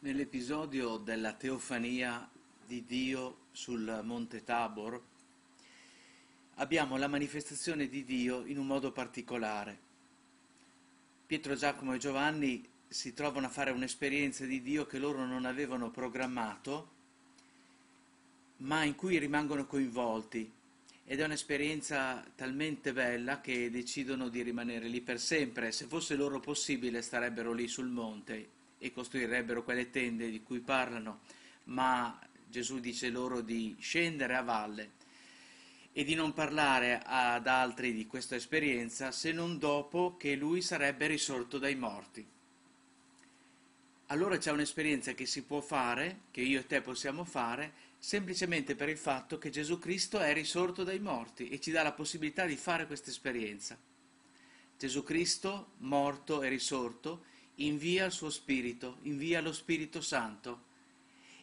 Nell'episodio della teofania di Dio sul monte Tabor abbiamo la manifestazione di Dio in un modo particolare. Pietro, Giacomo e Giovanni si trovano a fare un'esperienza di Dio che loro non avevano programmato, ma in cui rimangono coinvolti. Ed è un'esperienza talmente bella che decidono di rimanere lì per sempre. Se fosse loro possibile starebbero lì sul monte e costruirebbero quelle tende di cui parlano, ma Gesù dice loro di scendere a valle e di non parlare ad altri di questa esperienza se non dopo che lui sarebbe risorto dai morti. Allora c'è un'esperienza che si può fare, che io e te possiamo fare, semplicemente per il fatto che Gesù Cristo è risorto dai morti e ci dà la possibilità di fare questa esperienza. Gesù Cristo, morto e risorto, invia il suo Spirito, invia lo Spirito Santo.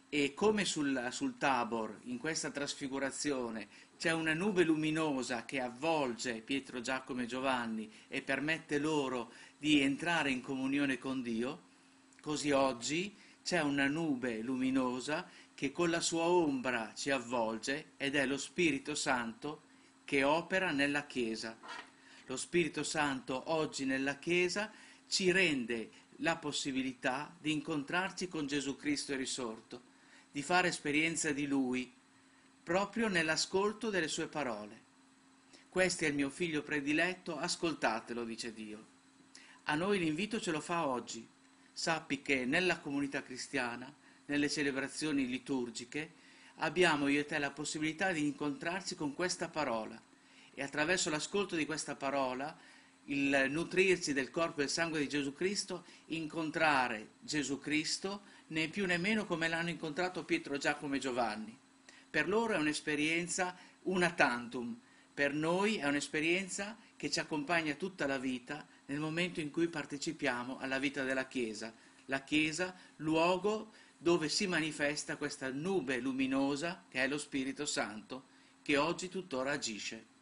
E come sul, sul Tabor, in questa trasfigurazione, c'è una nube luminosa che avvolge Pietro, Giacomo e Giovanni e permette loro di entrare in comunione con Dio, così oggi c'è una nube luminosa che con la sua ombra ci avvolge ed è lo Spirito Santo che opera nella Chiesa. Lo Spirito Santo oggi nella Chiesa ci rende la possibilità di incontrarci con Gesù Cristo risorto, di fare esperienza di Lui, proprio nell'ascolto delle sue parole. Questo è il mio figlio prediletto, ascoltatelo, dice Dio. A noi l'invito ce lo fa oggi. Sappi che nella comunità cristiana, nelle celebrazioni liturgiche, abbiamo io e te la possibilità di incontrarci con questa parola e attraverso l'ascolto di questa parola il nutrirsi del corpo e del sangue di Gesù Cristo, incontrare Gesù Cristo, né più né meno come l'hanno incontrato Pietro, Giacomo e Giovanni. Per loro è un'esperienza una tantum, per noi è un'esperienza che ci accompagna tutta la vita nel momento in cui partecipiamo alla vita della Chiesa. La Chiesa, luogo dove si manifesta questa nube luminosa che è lo Spirito Santo, che oggi tuttora agisce.